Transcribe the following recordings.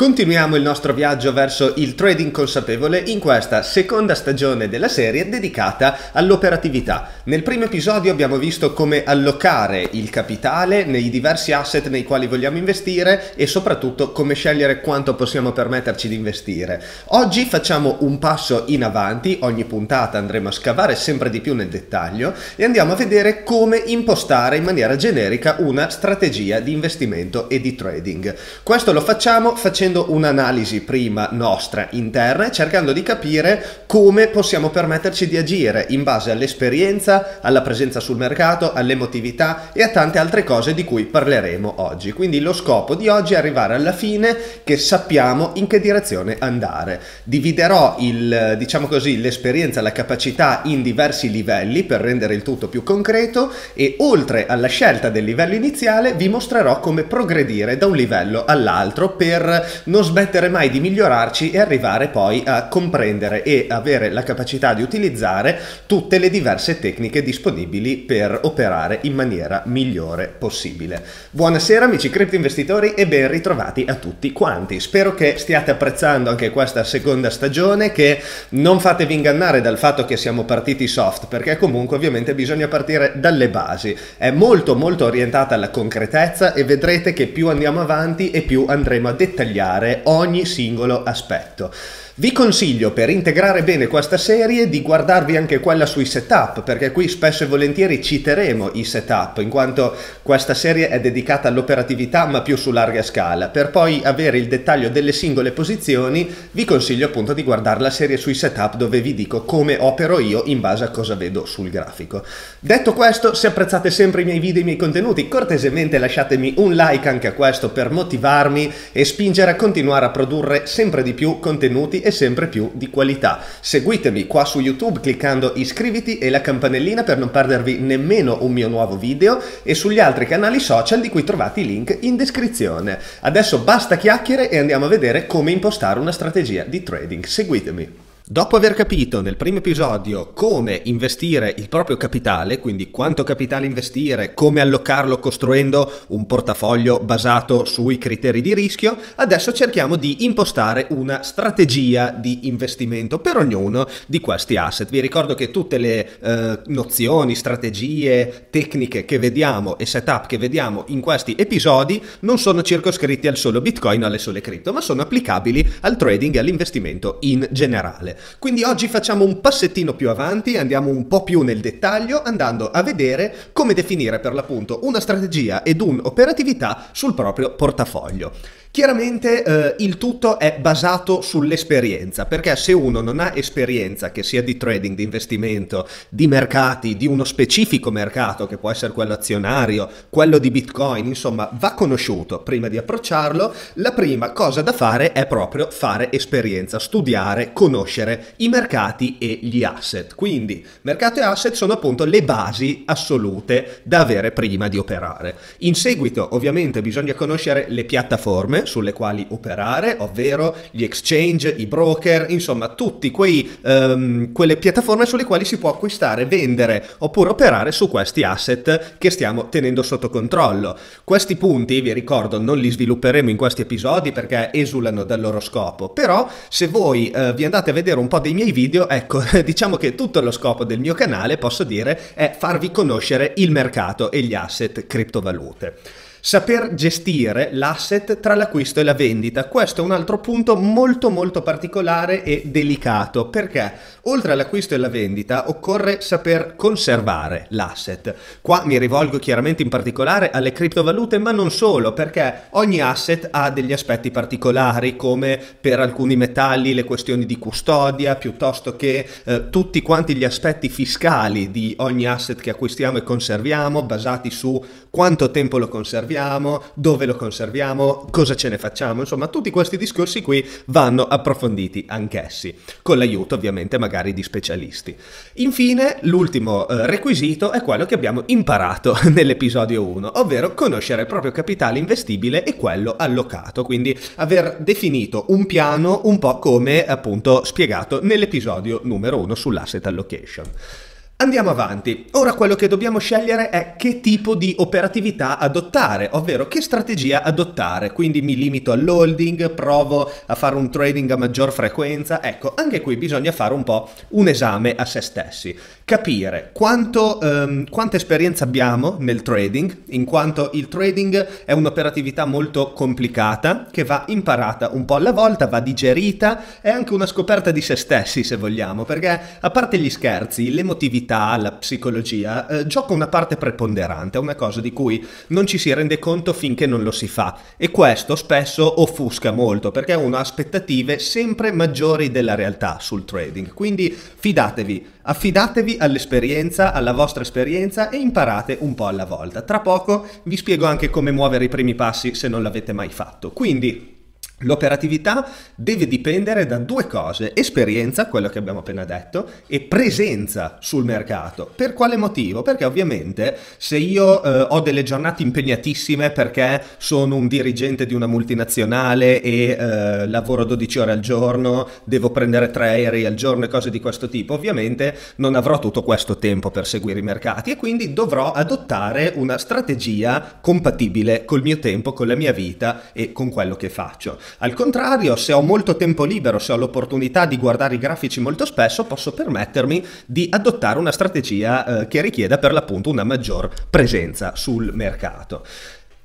Continuiamo il nostro viaggio verso il trading consapevole in questa seconda stagione della serie dedicata all'operatività. Nel primo episodio abbiamo visto come allocare il capitale nei diversi asset nei quali vogliamo investire e soprattutto come scegliere quanto possiamo permetterci di investire. Oggi facciamo un passo in avanti, ogni puntata andremo a scavare sempre di più nel dettaglio e andiamo a vedere come impostare in maniera generica una strategia di investimento e di trading. Questo lo facciamo facendo facendo un'analisi prima nostra interna e cercando di capire come possiamo permetterci di agire in base all'esperienza, alla presenza sul mercato, all'emotività e a tante altre cose di cui parleremo oggi. Quindi lo scopo di oggi è arrivare alla fine che sappiamo in che direzione andare. Dividerò il, diciamo così, l'esperienza, la capacità in diversi livelli per rendere il tutto più concreto e oltre alla scelta del livello iniziale vi mostrerò come progredire da un livello all'altro per non smettere mai di migliorarci e arrivare poi a comprendere e avere la capacità di utilizzare tutte le diverse tecniche disponibili per operare in maniera migliore possibile. Buonasera amici investitori e ben ritrovati a tutti quanti. Spero che stiate apprezzando anche questa seconda stagione, che non fatevi ingannare dal fatto che siamo partiti soft, perché comunque ovviamente bisogna partire dalle basi. È molto molto orientata alla concretezza e vedrete che più andiamo avanti e più andremo a dettagliare migliorare ogni singolo aspetto. Vi consiglio per integrare bene questa serie di guardarvi anche quella sui setup, perché qui spesso e volentieri citeremo i setup, in quanto questa serie è dedicata all'operatività ma più su larga scala. Per poi avere il dettaglio delle singole posizioni, vi consiglio appunto di guardare la serie sui setup dove vi dico come opero io in base a cosa vedo sul grafico. Detto questo, se apprezzate sempre i miei video e i miei contenuti, cortesemente lasciatemi un like anche a questo per motivarmi e spingere a continuare a produrre sempre di più contenuti e e sempre più di qualità. Seguitemi qua su YouTube cliccando iscriviti e la campanellina per non perdervi nemmeno un mio nuovo video e sugli altri canali social di cui trovate i link in descrizione. Adesso basta chiacchiere e andiamo a vedere come impostare una strategia di trading. Seguitemi! Dopo aver capito nel primo episodio come investire il proprio capitale, quindi quanto capitale investire, come allocarlo costruendo un portafoglio basato sui criteri di rischio, adesso cerchiamo di impostare una strategia di investimento per ognuno di questi asset. Vi ricordo che tutte le eh, nozioni, strategie, tecniche che vediamo e setup che vediamo in questi episodi non sono circoscritti al solo Bitcoin o alle sole cripto, ma sono applicabili al trading e all'investimento in generale. Quindi oggi facciamo un passettino più avanti, andiamo un po' più nel dettaglio andando a vedere come definire per l'appunto una strategia ed un'operatività sul proprio portafoglio. Chiaramente eh, il tutto è basato sull'esperienza, perché se uno non ha esperienza, che sia di trading, di investimento, di mercati, di uno specifico mercato, che può essere quello azionario, quello di Bitcoin, insomma, va conosciuto prima di approcciarlo, la prima cosa da fare è proprio fare esperienza, studiare, conoscere i mercati e gli asset. Quindi mercato e asset sono appunto le basi assolute da avere prima di operare. In seguito ovviamente bisogna conoscere le piattaforme, sulle quali operare, ovvero gli exchange, i broker, insomma tutte um, ehm, quelle piattaforme sulle quali si può acquistare, vendere oppure operare su questi asset che stiamo tenendo sotto controllo. Questi punti, vi ricordo, non li svilupperemo in questi episodi perché esulano dal loro scopo, però se voi uh, vi andate a vedere un po' dei miei video, ecco, diciamo che tutto lo scopo del mio canale, posso dire, è farvi conoscere il mercato e gli asset criptovalute. Saper gestire l'asset tra l'acquisto e la vendita. Questo è un altro punto molto molto particolare e delicato perché Oltre all'acquisto e alla vendita occorre saper conservare l'asset. Qua mi rivolgo chiaramente in particolare alle criptovalute, ma non solo, perché ogni asset ha degli aspetti particolari, come per alcuni metalli le questioni di custodia, piuttosto che eh, tutti quanti gli aspetti fiscali di ogni asset che acquistiamo e conserviamo, basati su quanto tempo lo conserviamo, dove lo conserviamo, cosa ce ne facciamo, insomma tutti questi discorsi qui vanno approfonditi anch'essi, con l'aiuto ovviamente magari magari di specialisti. Infine, l'ultimo eh, requisito è quello che abbiamo imparato nell'episodio 1, ovvero conoscere il proprio capitale investibile e quello allocato, quindi aver definito un piano un po' come appunto spiegato nell'episodio numero 1 sull'asset allocation. Andiamo avanti. Ora quello che dobbiamo scegliere è che tipo di operatività adottare, ovvero che strategia adottare. Quindi mi limito all'holding, provo a fare un trading a maggior frequenza. Ecco, anche qui bisogna fare un po' un esame a se stessi capire quanto, ehm, quanta esperienza abbiamo nel trading, in quanto il trading è un'operatività molto complicata che va imparata un po' alla volta, va digerita, è anche una scoperta di se stessi se vogliamo, perché a parte gli scherzi, l'emotività, la psicologia, eh, gioca una parte preponderante, è una cosa di cui non ci si rende conto finché non lo si fa e questo spesso offusca molto perché uno ha aspettative sempre maggiori della realtà sul trading, quindi fidatevi Affidatevi all'esperienza, alla vostra esperienza e imparate un po' alla volta. Tra poco vi spiego anche come muovere i primi passi se non l'avete mai fatto. Quindi L'operatività deve dipendere da due cose, esperienza, quello che abbiamo appena detto, e presenza sul mercato. Per quale motivo? Perché ovviamente se io eh, ho delle giornate impegnatissime perché sono un dirigente di una multinazionale e eh, lavoro 12 ore al giorno, devo prendere tre aerei al giorno e cose di questo tipo, ovviamente non avrò tutto questo tempo per seguire i mercati e quindi dovrò adottare una strategia compatibile col mio tempo, con la mia vita e con quello che faccio. Al contrario, se ho molto tempo libero, se ho l'opportunità di guardare i grafici molto spesso, posso permettermi di adottare una strategia eh, che richieda per l'appunto una maggior presenza sul mercato.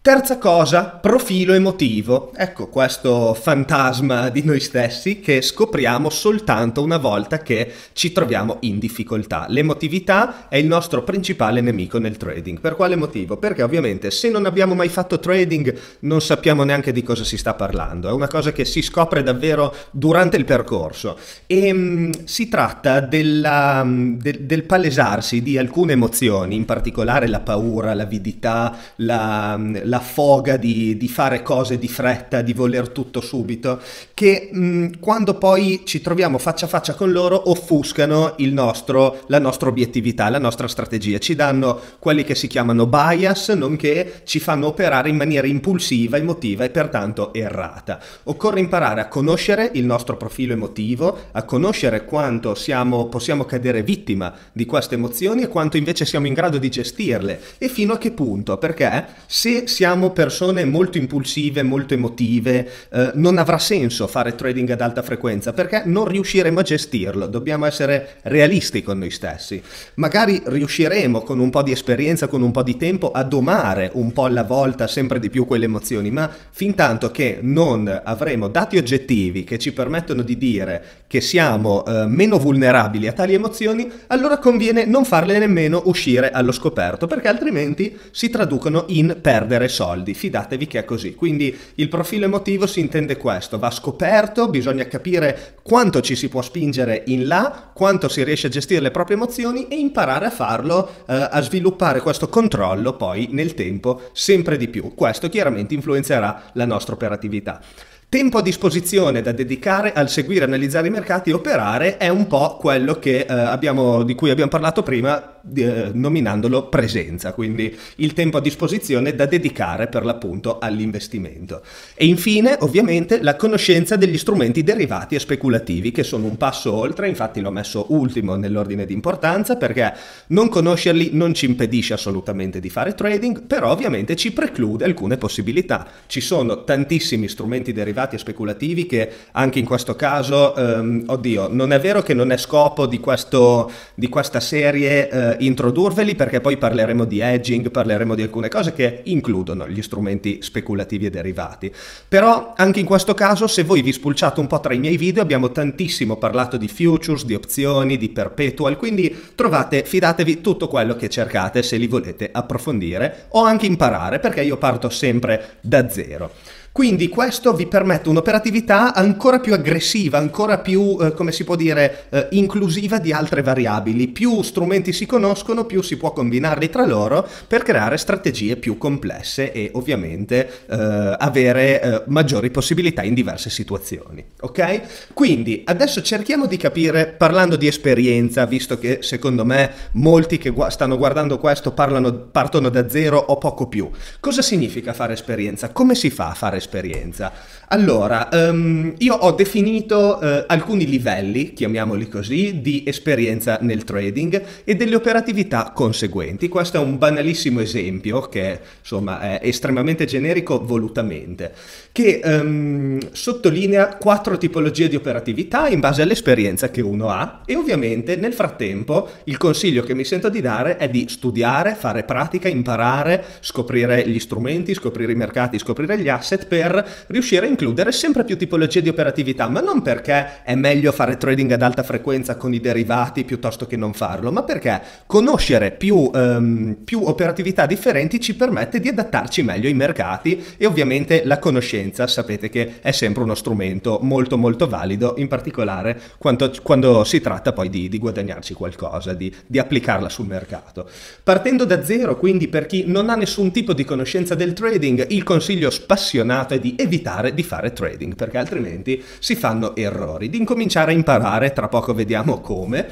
Terza cosa, profilo emotivo. Ecco questo fantasma di noi stessi che scopriamo soltanto una volta che ci troviamo in difficoltà. L'emotività è il nostro principale nemico nel trading. Per quale motivo? Perché ovviamente se non abbiamo mai fatto trading non sappiamo neanche di cosa si sta parlando. È una cosa che si scopre davvero durante il percorso. E ehm, mh, si tratta della, de, del palesarsi di alcune emozioni, in particolare la paura, l'avidità, la, la quella foga di, di, fare cose di fretta, di voler tutto subito, che mh, mm, quando poi ci troviamo faccia a faccia con loro offuscano il nostro, la nostra obiettività, la nostra strategia, ci danno quelli che si chiamano bias, nonché ci fanno operare in maniera impulsiva, emotiva e pertanto errata. Occorre imparare a conoscere il nostro profilo emotivo, a conoscere quanto siamo, possiamo cadere vittima di queste emozioni e quanto invece siamo in grado di gestirle e fino a che punto, perché se siamo siamo persone molto impulsive, molto emotive, eh, non avrà senso fare trading ad alta frequenza perché non riusciremo a gestirlo, dobbiamo essere realisti con noi stessi. Magari riusciremo con un po' di esperienza, con un po' di tempo a domare un po' alla volta sempre di più quelle emozioni, ma fin tanto che non avremo dati oggettivi che ci permettono di dire che siamo eh, meno vulnerabili a tali emozioni, allora conviene non farle nemmeno uscire allo scoperto perché altrimenti si traducono in perdere soldi, fidatevi che è così. Quindi il profilo emotivo si intende questo, va scoperto, bisogna capire quanto ci si può spingere in là, quanto si riesce a gestire le proprie emozioni e imparare a farlo, eh, a sviluppare questo controllo poi nel tempo sempre di più. Questo chiaramente influenzerà la nostra operatività. Tempo a disposizione da dedicare al seguire, analizzare i mercati e operare è un po' quello che, eh, abbiamo, di cui abbiamo parlato prima eh, nominandolo presenza, quindi il tempo a disposizione da dedicare per l'appunto all'investimento. E infine, ovviamente, la conoscenza degli strumenti derivati e speculativi, che sono un passo oltre, infatti l'ho messo ultimo nell'ordine di importanza, perché non conoscerli non ci impedisce assolutamente di fare trading, però ovviamente ci preclude alcune possibilità. Ci sono tantissimi strumenti derivati e speculativi che anche in questo caso, ehm, oddio, non è vero che non è scopo di, questo, di questa serie eh, introdurveli perché poi parleremo di hedging, parleremo di alcune cose che includono gli strumenti speculativi e derivati. Però anche in questo caso se voi vi spulciate un po' tra i miei video abbiamo tantissimo parlato di futures, di opzioni, di perpetual, quindi trovate, fidatevi tutto quello che cercate se li volete approfondire o anche imparare perché io parto sempre da zero. Quindi questo vi permette un'operatività ancora più aggressiva, ancora più, eh, come si può dire, eh, inclusiva di altre variabili. Più strumenti si conoscono, più si può combinarli tra loro per creare strategie più complesse e ovviamente eh, avere eh, maggiori possibilità in diverse situazioni. Ok? Quindi adesso cerchiamo di capire, parlando di esperienza, visto che secondo me molti che gu- stanno guardando questo parlano, partono da zero o poco più, cosa significa fare esperienza? Come si fa a fare esperienza? esperienza allora, um, io ho definito uh, alcuni livelli, chiamiamoli così, di esperienza nel trading e delle operatività conseguenti. Questo è un banalissimo esempio che insomma è estremamente generico volutamente, che um, sottolinea quattro tipologie di operatività in base all'esperienza che uno ha e ovviamente nel frattempo il consiglio che mi sento di dare è di studiare, fare pratica, imparare, scoprire gli strumenti, scoprire i mercati, scoprire gli asset per riuscire a includere sempre più tipologie di operatività, ma non perché è meglio fare trading ad alta frequenza con i derivati piuttosto che non farlo, ma perché conoscere più, ehm, più operatività differenti ci permette di adattarci meglio ai mercati e ovviamente la conoscenza sapete che è sempre uno strumento molto molto valido, in particolare quando, quando si tratta poi di, di guadagnarci qualcosa, di, di applicarla sul mercato. Partendo da zero, quindi per chi non ha nessun tipo di conoscenza del trading, il consiglio spassionato è di evitare di fare trading, perché altrimenti si fanno errori, di incominciare a imparare, tra poco vediamo come,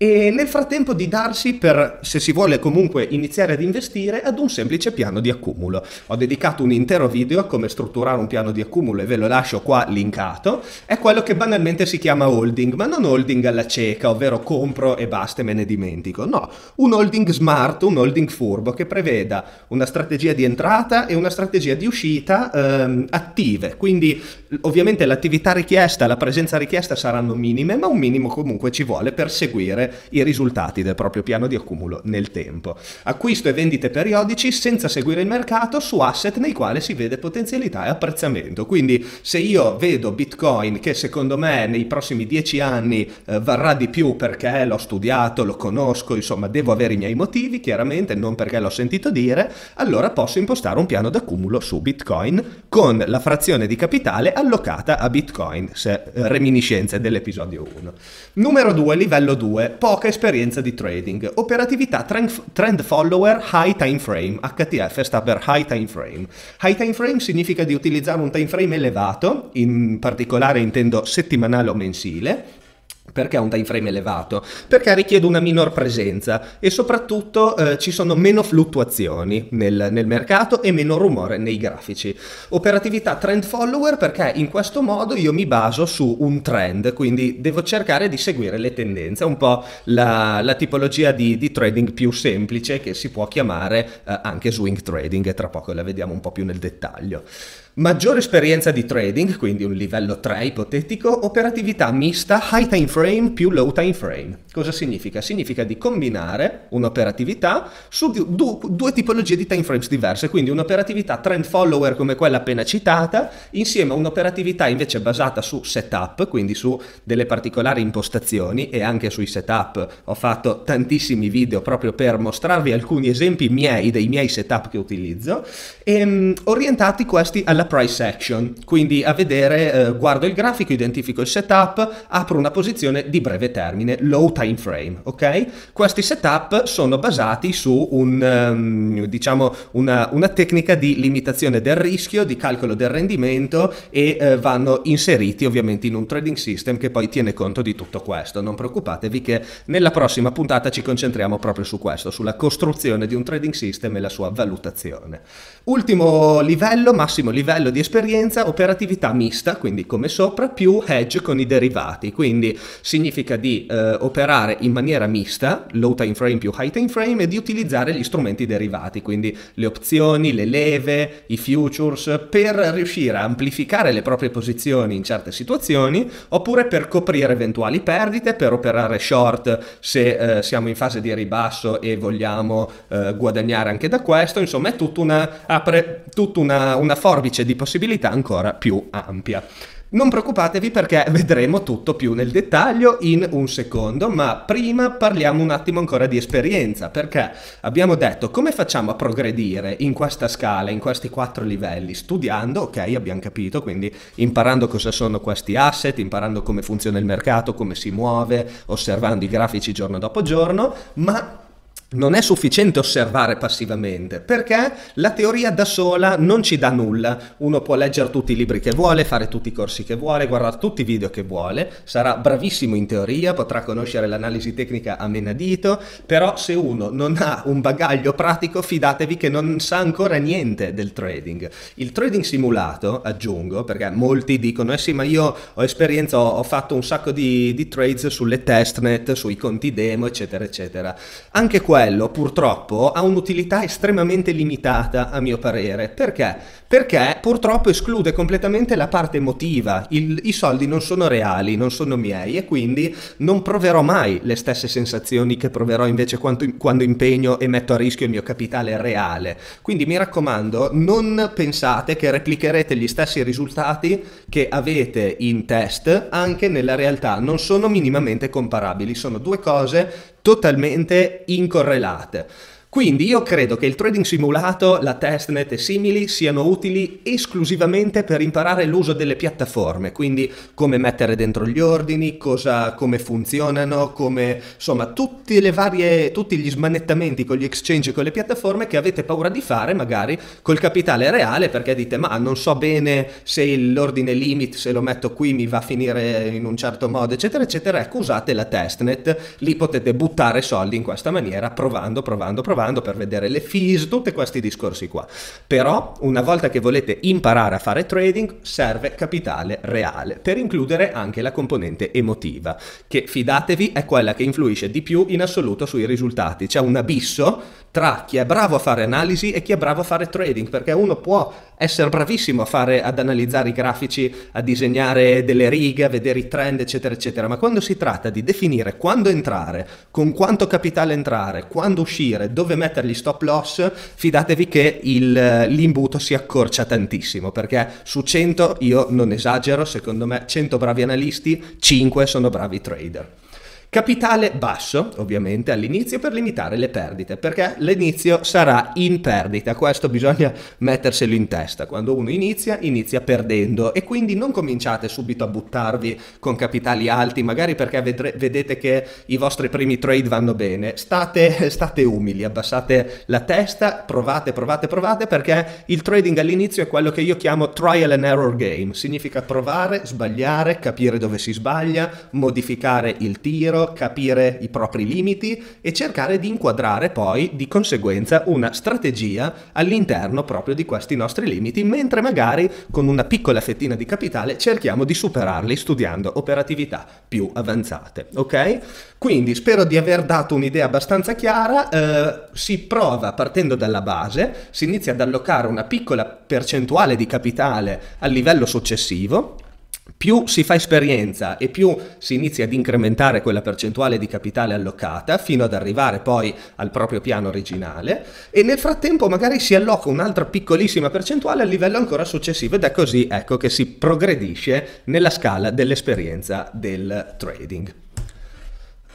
e nel frattempo di darsi per, se si vuole comunque iniziare ad investire, ad un semplice piano di accumulo. Ho dedicato un intero video a come strutturare un piano di accumulo e ve lo lascio qua linkato. È quello che banalmente si chiama holding, ma non holding alla cieca, ovvero compro e basta e me ne dimentico. No, un holding smart, un holding furbo che preveda una strategia di entrata e una strategia di uscita ehm, attive. Quindi ovviamente l'attività richiesta, la presenza richiesta saranno minime, ma un minimo comunque ci vuole per seguire i risultati del proprio piano di accumulo nel tempo. Acquisto e vendite periodici senza seguire il mercato su asset nei quali si vede potenzialità e apprezzamento. Quindi se io vedo Bitcoin che secondo me nei prossimi dieci anni eh, varrà di più perché l'ho studiato, lo conosco, insomma devo avere i miei motivi, chiaramente non perché l'ho sentito dire, allora posso impostare un piano d'accumulo su Bitcoin con la frazione di capitale allocata a Bitcoin, se eh, reminiscenze dell'episodio 1. Numero 2, livello 2, poca esperienza di trading, operatività trend follower high time frame, HTF sta per high time frame. High time frame significa di utilizzare un time frame elevato, in particolare intendo settimanale o mensile, perché ha un time frame elevato? Perché richiede una minor presenza e soprattutto eh, ci sono meno fluttuazioni nel, nel, mercato e meno rumore nei grafici. Operatività trend follower perché in questo modo io mi baso su un trend, quindi devo cercare di seguire le tendenze, un po' la, la tipologia di, di, trading più semplice che si può chiamare eh, anche swing trading e tra poco la vediamo un po' più nel dettaglio. Maggiore esperienza di trading, quindi un livello 3 ipotetico, operatività mista high time frame più low time frame. Cosa significa? Significa di combinare un'operatività su due tipologie di time frames diverse, quindi un'operatività trend follower come quella appena citata, insieme a un'operatività invece basata su setup, quindi su delle particolari impostazioni e anche sui setup ho fatto tantissimi video proprio per mostrarvi alcuni esempi miei dei miei setup che utilizzo, e, um, orientati questi alla price action, quindi a vedere, eh, guardo il grafico, identifico il setup, apro una posizione di breve termine, low time frame, ok? Questi setup sono basati su un, um, diciamo una, una, tecnica di limitazione del rischio, di calcolo del rendimento e eh, vanno inseriti ovviamente in un trading system che poi tiene conto di tutto questo. Non preoccupatevi che nella prossima puntata ci concentriamo proprio su questo, sulla costruzione di un trading system e la sua valutazione. Ultimo livello, massimo livello livello di esperienza operatività mista, quindi come sopra, più hedge con i derivati, quindi significa di eh, operare in maniera mista, low time frame più high time frame, e di utilizzare gli strumenti derivati, quindi le opzioni, le leve, i futures, per riuscire a amplificare le proprie posizioni in certe situazioni, oppure per coprire eventuali perdite, per operare short se eh, siamo in fase di ribasso e vogliamo eh, guadagnare anche da questo, insomma è tutta una, apre tutta una, una forbice di possibilità ancora più ampia. Non preoccupatevi perché vedremo tutto più nel dettaglio in un secondo, ma prima parliamo un attimo ancora di esperienza, perché abbiamo detto come facciamo a progredire in questa scala, in questi quattro livelli, studiando, ok, abbiamo capito, quindi imparando cosa sono questi asset, imparando come funziona il mercato, come si muove, osservando i grafici giorno dopo giorno, ma non è sufficiente osservare passivamente perché la teoria da sola non ci dà nulla. Uno può leggere tutti i libri che vuole, fare tutti i corsi che vuole, guardare tutti i video che vuole, sarà bravissimo in teoria, potrà conoscere l'analisi tecnica a menadito, però se uno non ha un bagaglio pratico fidatevi che non sa ancora niente del trading. Il trading simulato, aggiungo, perché molti dicono eh sì ma io ho esperienza, ho, ho fatto un sacco di, di trades sulle testnet, sui conti demo eccetera eccetera. Anche qua quello purtroppo ha un'utilità estremamente limitata a mio parere. Perché? Perché purtroppo esclude completamente la parte emotiva, Il, i soldi non sono reali, non sono miei e quindi non proverò mai le stesse sensazioni che proverò invece quando, quando impegno e metto a rischio il mio capitale reale. Quindi mi raccomando, non pensate che replicherete gli stessi risultati che avete in test anche nella realtà, non sono minimamente comparabili, sono due cose totalmente incorrelate. Quindi io credo che il trading simulato, la testnet e simili siano utili esclusivamente per imparare l'uso delle piattaforme, quindi come mettere dentro gli ordini, cosa, come funzionano, come insomma tutte le varie, tutti gli smanettamenti con gli exchange e con le piattaforme che avete paura di fare magari col capitale reale perché dite ma non so bene se l'ordine limit se lo metto qui mi va a finire in un certo modo eccetera eccetera, ecco usate la testnet, lì potete buttare soldi in questa maniera provando, provando, provando pagando per vedere le fees, tutti questi discorsi qua. Però una volta che volete imparare a fare trading serve capitale reale per includere anche la componente emotiva, che fidatevi è quella che influisce di più in assoluto sui risultati. C'è un abisso tra chi è bravo a fare analisi e chi è bravo a fare trading, perché uno può essere bravissimo a fare, ad analizzare i grafici, a disegnare delle righe, a vedere i trend, eccetera, eccetera, ma quando si tratta di definire quando entrare, con quanto capitale entrare, quando uscire, dove dove mettere gli stop loss, fidatevi che il, eh, l'imbuto si accorcia tantissimo, perché su 100, io non esagero, secondo me 100 bravi analisti, 5 sono bravi trader. Capitale basso, ovviamente, all'inizio per limitare le perdite, perché l'inizio sarà in perdita, questo bisogna metterselo in testa. Quando uno inizia, inizia perdendo e quindi non cominciate subito a buttarvi con capitali alti, magari perché vedre- vedete che i vostri primi trade vanno bene. State, state umili, abbassate la testa, provate, provate, provate, perché il trading all'inizio è quello che io chiamo trial and error game, significa provare, sbagliare, capire dove si sbaglia, modificare il tiro loro, capire i propri limiti e cercare di inquadrare poi di conseguenza una strategia all'interno proprio di questi nostri limiti, mentre magari con una piccola fettina di capitale cerchiamo di superarli studiando operatività più avanzate, ok? Quindi spero di aver dato un'idea abbastanza chiara, eh, si prova partendo dalla base, si inizia ad allocare una piccola percentuale di capitale al livello successivo, più si fa esperienza e più si inizia ad incrementare quella percentuale di capitale allocata fino ad arrivare poi al proprio piano originale e nel frattempo magari si alloca un'altra piccolissima percentuale a livello ancora successivo ed è così ecco che si progredisce nella scala dell'esperienza del trading.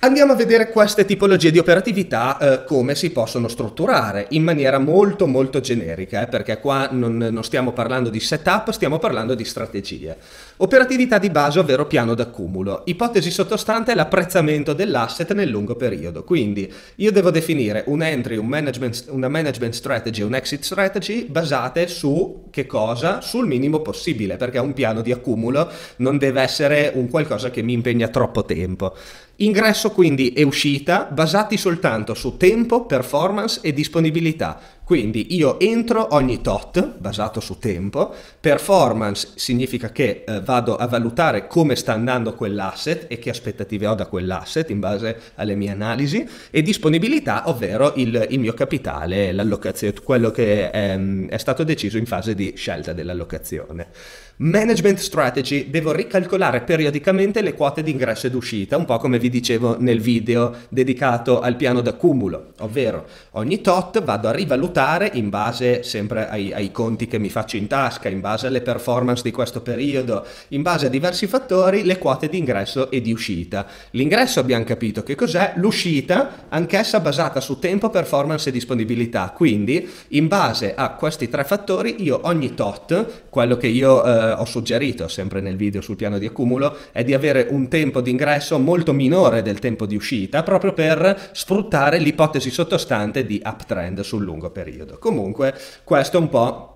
Andiamo a vedere queste tipologie di operatività eh, come si possono strutturare in maniera molto molto generica, eh, perché qua non, non, stiamo parlando di setup, stiamo parlando di strategie. Operatività di base, ovvero piano d'accumulo. Ipotesi sottostante è l'apprezzamento dell'asset nel lungo periodo. Quindi io devo definire un entry, un management, una management strategy, un exit strategy basate su che cosa? Sul minimo possibile, perché un piano di accumulo non deve essere un qualcosa che mi impegna troppo tempo. Ingresso quindi e uscita basati soltanto su tempo, performance e disponibilità. Quindi io entro ogni tot, basato su tempo, performance significa che eh, vado a valutare come sta andando quell'asset e che aspettative ho da quell'asset in base alle mie analisi, e disponibilità, ovvero il, il mio capitale, l'allocazione, quello che ehm, è stato deciso in fase di scelta dell'allocazione. Management strategy, devo ricalcolare periodicamente le quote di ingresso ed uscita, un po' come vi dicevo nel video dedicato al piano d'accumulo, ovvero ogni tot vado a rivalutare valutare in base sempre ai, ai, conti che mi faccio in tasca, in base alle performance di questo periodo, in base a diversi fattori, le quote di ingresso e di uscita. L'ingresso abbiamo capito che cos'è, l'uscita anch'essa basata su tempo, performance e disponibilità. Quindi in base a questi tre fattori io ogni tot, quello che io eh, ho suggerito sempre nel video sul piano di accumulo, è di avere un tempo di ingresso molto minore del tempo di uscita proprio per sfruttare l'ipotesi sottostante di uptrend sul lungo periodo periodo. Comunque, questo è un po'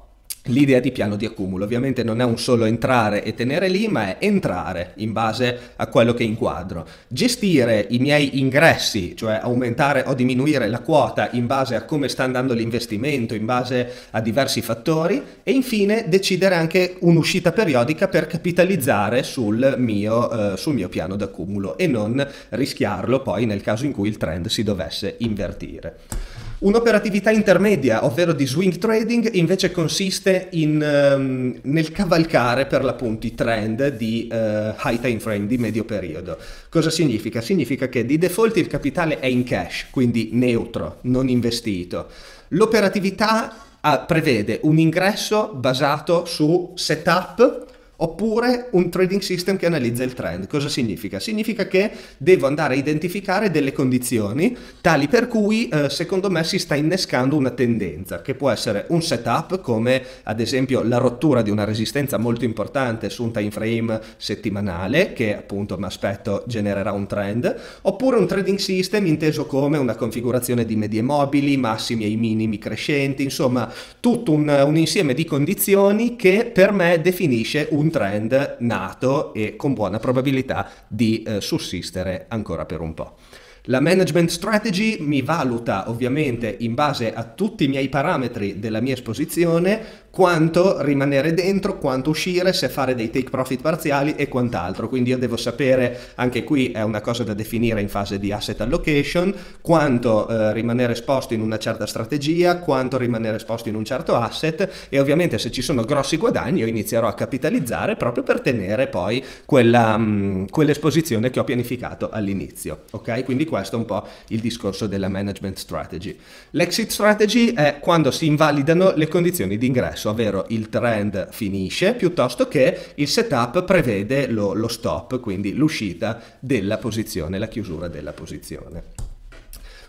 l'idea di piano di accumulo. Ovviamente non è un solo entrare e tenere lì, ma è entrare in base a quello che inquadro. Gestire i miei ingressi, cioè aumentare o diminuire la quota in base a come sta andando l'investimento, in base a diversi fattori e infine decidere anche un'uscita periodica per capitalizzare sul mio, eh, sul mio piano d'accumulo e non rischiarlo poi nel caso in cui il trend si dovesse invertire. Un'operatività intermedia, ovvero di swing trading, invece consiste in, um, nel cavalcare per l'appunto i trend di uh, high time frame, di medio periodo. Cosa significa? Significa che di default il capitale è in cash, quindi neutro, non investito. L'operatività ah, prevede un ingresso basato su setup oppure un trading system che analizza il trend. Cosa significa? Significa che devo andare a identificare delle condizioni tali per cui eh, secondo me si sta innescando una tendenza, che può essere un setup come ad esempio la rottura di una resistenza molto importante su un time frame settimanale che appunto mi aspetto genererà un trend, oppure un trading system inteso come una configurazione di medie mobili, massimi e minimi crescenti, insomma tutto un, un insieme di condizioni che per me definisce un un trend nato e con buona probabilità di eh, sussistere ancora per un po'. La management strategy mi valuta ovviamente in base a tutti i miei parametri della mia esposizione quanto rimanere dentro, quanto uscire, se fare dei take profit parziali e quant'altro. Quindi io devo sapere, anche qui è una cosa da definire in fase di asset allocation, quanto eh, rimanere esposto in una certa strategia, quanto rimanere esposto in un certo asset e ovviamente se ci sono grossi guadagni io inizierò a capitalizzare proprio per tenere poi quella, mh, quell'esposizione che ho pianificato all'inizio. Ok? Quindi questo è un po' il discorso della management strategy. L'exit strategy è quando si invalidano le condizioni di ingresso basso, ovvero il trend finisce, piuttosto che il setup prevede lo, lo stop, quindi l'uscita della posizione, la chiusura della posizione.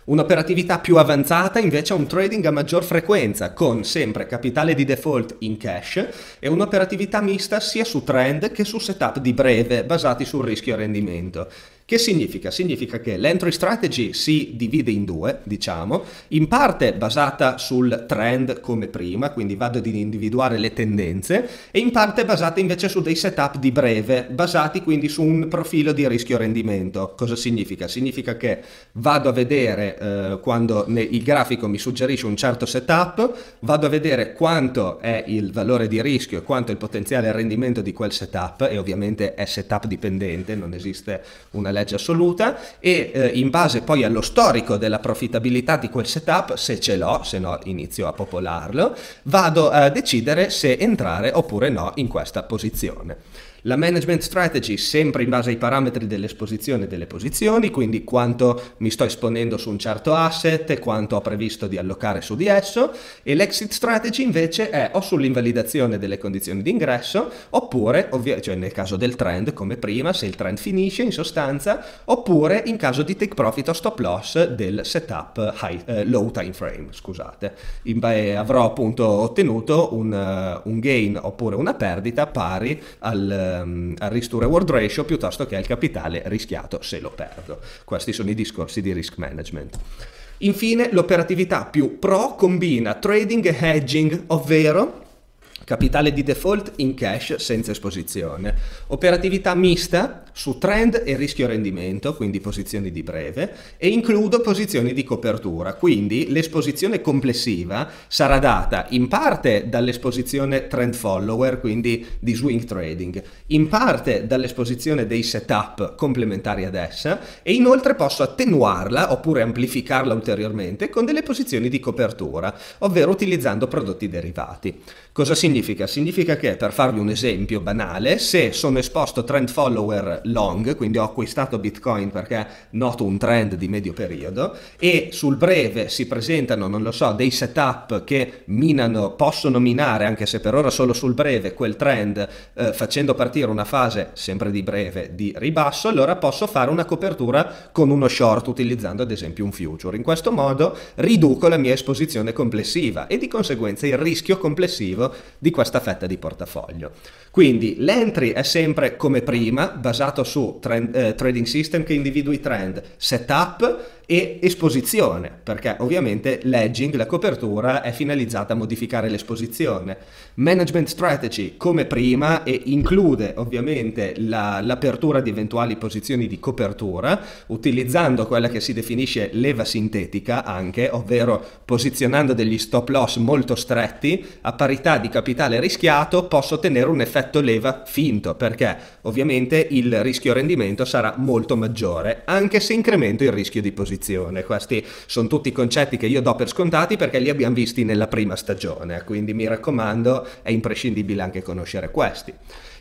Un'operatività più avanzata invece è un trading a maggior frequenza, con sempre capitale di default in cash e un'operatività mista sia su trend che su setup di breve, basati sul rischio rendimento. Che significa? Significa che l'entry strategy si divide in due, diciamo, in parte basata sul trend come prima, quindi vado ad individuare le tendenze, e in parte basata invece su dei setup di breve, basati quindi su un profilo di rischio-rendimento. Cosa significa? Significa che vado a vedere eh, quando ne, il grafico mi suggerisce un certo setup, vado a vedere quanto è il valore di rischio e quanto è il potenziale rendimento di quel setup, e ovviamente è setup dipendente, non esiste una legge legge assoluta e eh, in base poi allo storico della profittabilità di quel setup, se ce l'ho, se no inizio a popolarlo, vado a decidere se entrare oppure no in questa posizione. La management strategy sempre in base ai parametri dell'esposizione delle posizioni, quindi quanto mi sto esponendo su un certo asset e quanto ho previsto di allocare su di esso, e l'exit strategy invece è o sull'invalidazione delle condizioni di ingresso, oppure, cioè nel caso del trend come prima, se il trend finisce in sostanza, oppure in caso di take profit o stop loss del setup high, eh, low time frame, scusate. In, beh, avrò appunto ottenuto un, eh, un gain oppure una perdita pari al ehm, al risk to reward ratio piuttosto che al capitale rischiato se lo perdo. Questi sono i discorsi di risk management. Infine, l'operatività più pro combina trading e hedging, ovvero capitale di default in cash senza esposizione, operatività mista su trend e rischio rendimento, quindi posizioni di breve, e includo posizioni di copertura. Quindi l'esposizione complessiva sarà data in parte dall'esposizione trend follower, quindi di swing trading, in parte dall'esposizione dei setup complementari ad essa e inoltre posso attenuarla oppure amplificarla ulteriormente con delle posizioni di copertura, ovvero utilizzando prodotti derivati. Cosa significa? Significa che, per farvi un esempio banale, se sono esposto trend follower long, quindi ho acquistato Bitcoin perché noto un trend di medio periodo e sul breve si presentano, non lo so, dei setup che minano, possono minare, anche se per ora solo sul breve, quel trend eh, facendo partire una fase sempre di breve di ribasso, allora posso fare una copertura con uno short utilizzando ad esempio un future. In questo modo riduco la mia esposizione complessiva e di conseguenza il rischio complessivo di questa fetta di portafoglio. Quindi l'entry è sempre come prima, basato su trend, eh, trading system che individui i trend, setup e esposizione, perché ovviamente l'edging, la copertura, è finalizzata a modificare l'esposizione. Management strategy come prima e include ovviamente la, l'apertura di eventuali posizioni di copertura, utilizzando quella che si definisce leva sintetica anche, ovvero posizionando degli stop loss molto stretti, a parità di capitale rischiato posso ottenere un effetto leva finto, perché ovviamente il rischio rendimento sarà molto maggiore, anche se incremento il rischio di posizione posizione. Questi sono tutti concetti che io do per scontati perché li abbiamo visti nella prima stagione, quindi mi raccomando è imprescindibile anche conoscere questi.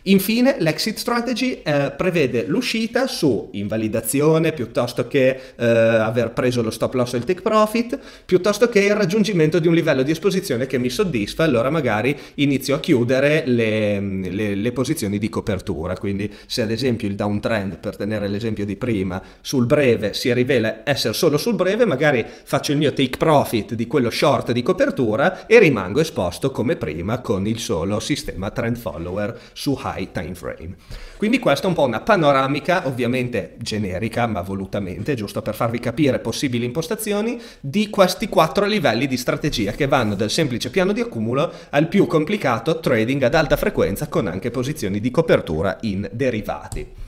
Infine, l'exit strategy eh, prevede l'uscita su invalidazione piuttosto che eh, aver preso lo stop loss e il take profit, piuttosto che il raggiungimento di un livello di esposizione che mi soddisfa, allora magari inizio a chiudere le, le, le posizioni di copertura. Quindi se ad esempio il downtrend, per tenere l'esempio di prima, sul breve si rivela essere solo sul breve, magari faccio il mio take profit di quello short di copertura e rimango esposto come prima con il solo sistema trend follower su high high time frame. Quindi questa è un po' una panoramica, ovviamente generica, ma volutamente, giusto per farvi capire possibili impostazioni, di questi quattro livelli di strategia che vanno dal semplice piano di accumulo al più complicato trading ad alta frequenza con anche posizioni di copertura in derivati.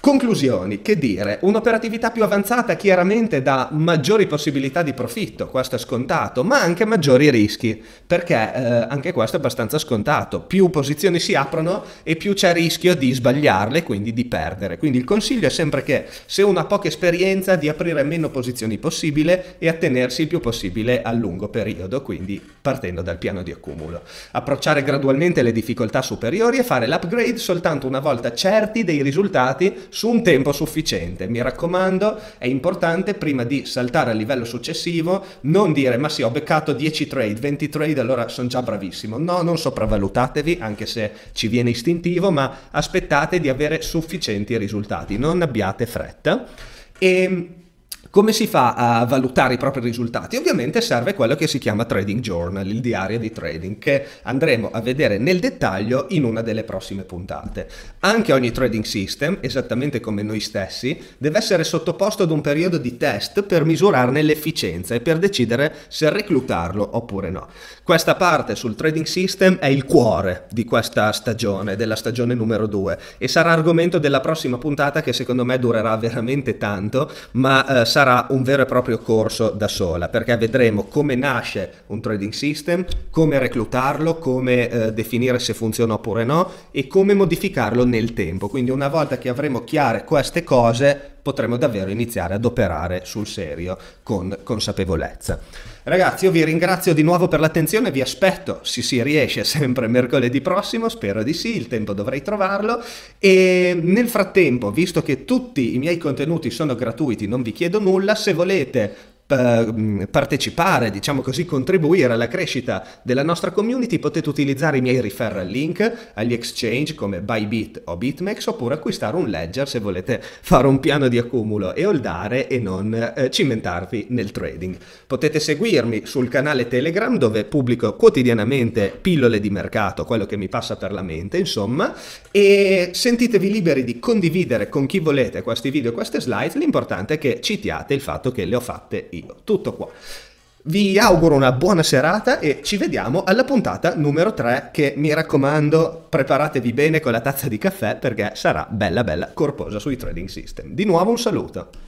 Conclusioni, che dire? Un'operatività più avanzata chiaramente dà maggiori possibilità di profitto, questo è scontato, ma anche maggiori rischi, perché eh, anche questo è abbastanza scontato. Più posizioni si aprono e più c'è rischio di sbagliarle, quindi di perdere. Quindi il consiglio è sempre che se uno ha poca esperienza di aprire meno posizioni possibile e attenersi il più possibile a lungo periodo, quindi partendo dal piano di accumulo. Approcciare gradualmente le difficoltà superiori e fare l'upgrade soltanto una volta certi dei risultati su un tempo sufficiente. Mi raccomando, è importante prima di saltare al livello successivo non dire ma sì ho beccato 10 trade, 20 trade, allora sono già bravissimo. No, non sopravvalutatevi, anche se ci viene istintivo, ma aspettate di avere sufficienti risultati, non abbiate fretta. E ehm, come si fa a valutare i propri risultati? Ovviamente serve quello che si chiama Trading Journal, il diario di trading, che andremo a vedere nel dettaglio in una delle prossime puntate. Anche ogni trading system, esattamente come noi stessi, deve essere sottoposto ad un periodo di test per misurarne l'efficienza e per decidere se reclutarlo oppure no. Questa parte sul trading system è il cuore di questa stagione, della stagione numero 2, e sarà argomento della prossima puntata che secondo me durerà veramente tanto, ma eh, sarà un vero e proprio corso da sola, perché vedremo come nasce un trading system, come reclutarlo, come eh, definire se funziona oppure no e come modificarlo nel tempo. Quindi una volta che avremo chiare queste cose potremo davvero iniziare ad operare sul serio con consapevolezza. Ragazzi, io vi ringrazio di nuovo per l'attenzione, vi aspetto, se si riesce, sempre mercoledì prossimo, spero di sì, il tempo dovrei trovarlo. E nel frattempo, visto che tutti i miei contenuti sono gratuiti, non vi chiedo nulla, se volete eh, mm, partecipare, diciamo così, contribuire alla crescita della nostra community, potete utilizzare i miei referral link agli exchange come Bybit o BitMEX oppure acquistare un ledger se volete fare un piano di accumulo e holdare e non eh, cimentarvi nel trading. Potete seguirmi sul canale Telegram dove pubblico quotidianamente pillole di mercato, quello che mi passa per la mente, insomma, e sentitevi liberi di condividere con chi volete questi video e queste slide, l'importante è che citiate il fatto che le ho fatte io. Dio. Tutto qua. Vi auguro una buona serata e ci vediamo alla puntata numero 3 che mi raccomando preparatevi bene con la tazza di caffè perché sarà bella bella corposa sui trading system. Di nuovo un saluto.